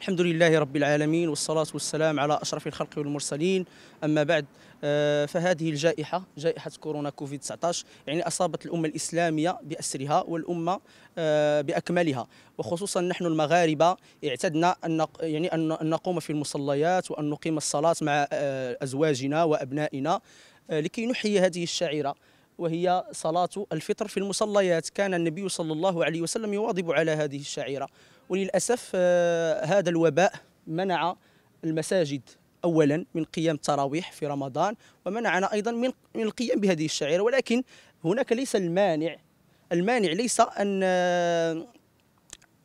الحمد لله رب العالمين والصلاة والسلام على أشرف الخلق والمرسلين أما بعد آه، فهذه الجائحة جائحة كورونا كوفيد 19 يعني أصابت الأمة الإسلامية بأسرها والأمة آه، بأكملها وخصوصا نحن المغاربة اعتدنا أن يعني أن نقوم في المصليات وأن نقيم الصلاة مع آه، أزواجنا وأبنائنا لكي نحيي هذه الشاعرة وهي صلاة الفطر في المصليات كان النبي صلى الله عليه وسلم يواظب على هذه الشعيرة وللأسف آه، هذا الوباء منع المساجد أولا من قيام التراويح في رمضان ومنعنا أيضا من القيام بهذه الشعيرة ولكن هناك ليس المانع المانع ليس أن آه،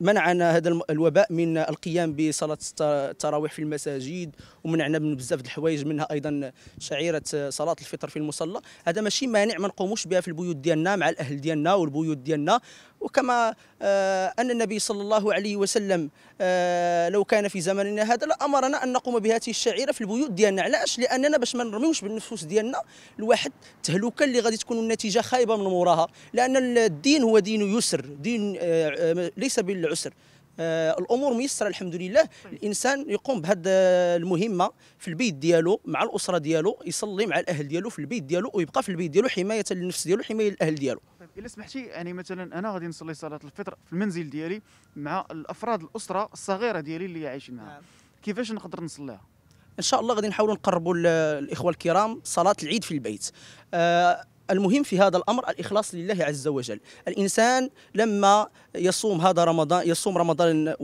منعنا هذا الوباء من القيام بصلاه التراويح في المساجد ومنعنا من بزاف الحوايج منها ايضا شعيره صلاه الفطر في المصلى هذا ماشي مانع ما نقوموش بها في البيوت ديالنا مع الاهل ديالنا والبيوت ديالنا وكما آه، أن النبي صلى الله عليه وسلم آه، لو كان في زمننا هذا لأمرنا أن نقوم بهذه الشعيرة في البيوت ديالنا علاش لأننا باش ما نرميوش بالنفوس ديالنا الواحد تهلوكا اللي غادي تكون النتيجة خايبة من موراها لأن الدين هو دين يسر دين آه، ليس بالعسر الامور ميسره الحمد لله الانسان يقوم بهذه المهمه في البيت ديالو مع الاسره ديالو يصلي مع الاهل ديالو في البيت ديالو ويبقى في البيت ديالو حمايه للنفس ديالو حمايه للاهل ديالو الا سمحتي يعني مثلا انا غادي نصلي صلاه الفطر في المنزل ديالي مع الافراد الاسره الصغيره ديالي اللي عايشين معها نعم. كيفاش نقدر نصليها ان شاء الله غادي نحاولوا نقربوا الاخوه الكرام صلاه العيد في البيت آه المهم في هذا الامر الاخلاص لله عز وجل الانسان لما يصوم هذا رمضان يصوم رمضان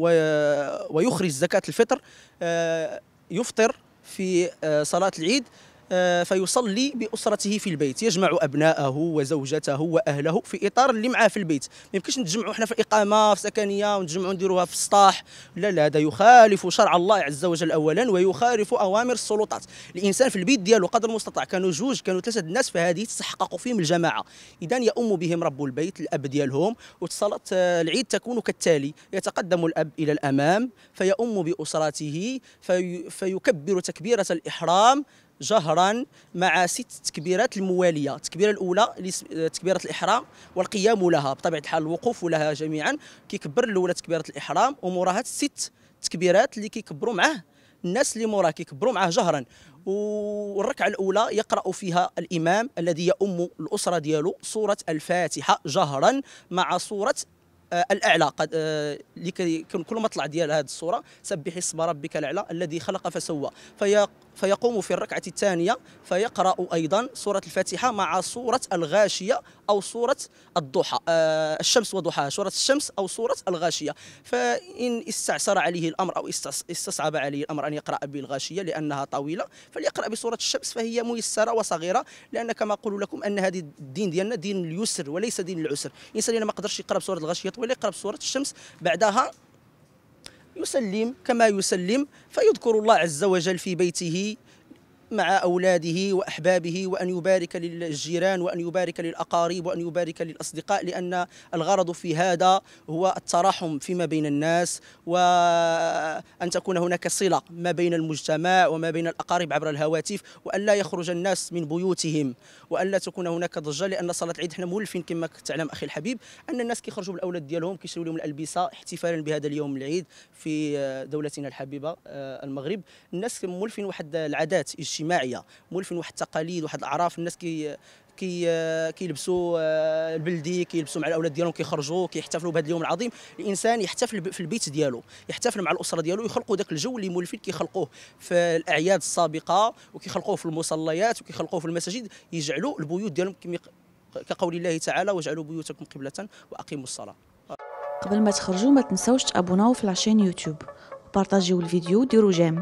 ويخرج زكاه الفطر آه يفطر في آه صلاه العيد آه، فيصلي باسرته في البيت يجمع ابنائه وزوجته واهله في اطار اللي معاه في البيت ما يمكنش نتجمعوا حنا في الاقامه في سكنيه ونتجمعوا نديروها في السطاح لا لا هذا يخالف شرع الله عز وجل اولا ويخالف اوامر السلطات الانسان في البيت ديالو قدر المستطاع كانوا جوج كانوا ثلاثه الناس فهذه تستحقق فيهم الجماعه اذا يؤم بهم رب البيت الاب ديالهم وصلاه آه، العيد تكون كالتالي يتقدم الاب الى الامام فيؤم باسرته في فيكبر تكبيره الاحرام جهرا مع ست تكبيرات المواليه التكبيره الاولى تكبيره الاحرام والقيام لها بطبيعه الحال الوقوف لها جميعا كيكبر الاولى تكبيره الاحرام وموراها ست تكبيرات اللي كيكبروا معه الناس اللي موراه كيكبروا معه جهرا والركعه الاولى يقرا فيها الامام الذي يؤم الاسره ديالو سوره الفاتحه جهرا مع سوره آه، الاعلى قد آه، كل ما كل مطلع ديال هذه الصوره سبح اسم ربك الاعلى الذي خلق فسوى فهي فيقوم في الركعة الثانية فيقرأ أيضا سورة الفاتحة مع سورة الغاشية أو سورة الضحى آه الشمس وضحاها سورة الشمس أو سورة الغاشية فإن استعسر عليه الأمر أو استصعب عليه الأمر أن يقرأ بالغاشية لأنها طويلة فليقرأ بسورة الشمس فهي ميسرة وصغيرة لأن كما أقول لكم أن هذه الدين ديالنا دين اليسر وليس دين العسر الإنسان ما قدرش يقرأ بسورة الغاشية طويلة يقرأ بسورة الشمس بعدها يسلم كما يسلم فيذكر الله عز وجل في بيته مع أولاده وأحبابه وأن يبارك للجيران وأن يبارك للأقارب وأن يبارك للأصدقاء لأن الغرض في هذا هو التراحم فيما بين الناس وأن تكون هناك صلة ما بين المجتمع وما بين الأقارب عبر الهواتف وأن لا يخرج الناس من بيوتهم وأن لا تكون هناك ضجة لأن صلاة العيد إحنا مولفين كما تعلم أخي الحبيب أن الناس كيخرجوا بالأولاد ديالهم كيشريوا لهم الألبسة احتفالا بهذا اليوم العيد في دولتنا الحبيبة آه، المغرب الناس مولفين واحد العادات اجتماعيه مولفين واحد التقاليد واحد الاعراف الناس كي كي كيلبسوا آه، البلدي كيلبسوا مع الاولاد ديالهم كيخرجوا كيحتفلوا بهذا اليوم العظيم الانسان يحتفل في البيت ديالو يحتفل مع الاسره ديالو يخلقوا ذاك الجو اللي مولفين كيخلقوه في الاعياد السابقه وكيخلقوه في المصليات وكيخلقوه في المساجد يجعلوا البيوت ديالهم كقول الله تعالى واجعلوا بيوتكم قبله واقيموا الصلاه قبل ما تخرجوا ما تنساوش تابوناو في لاشين يوتيوب وبارطاجيو الفيديو وديروا جيم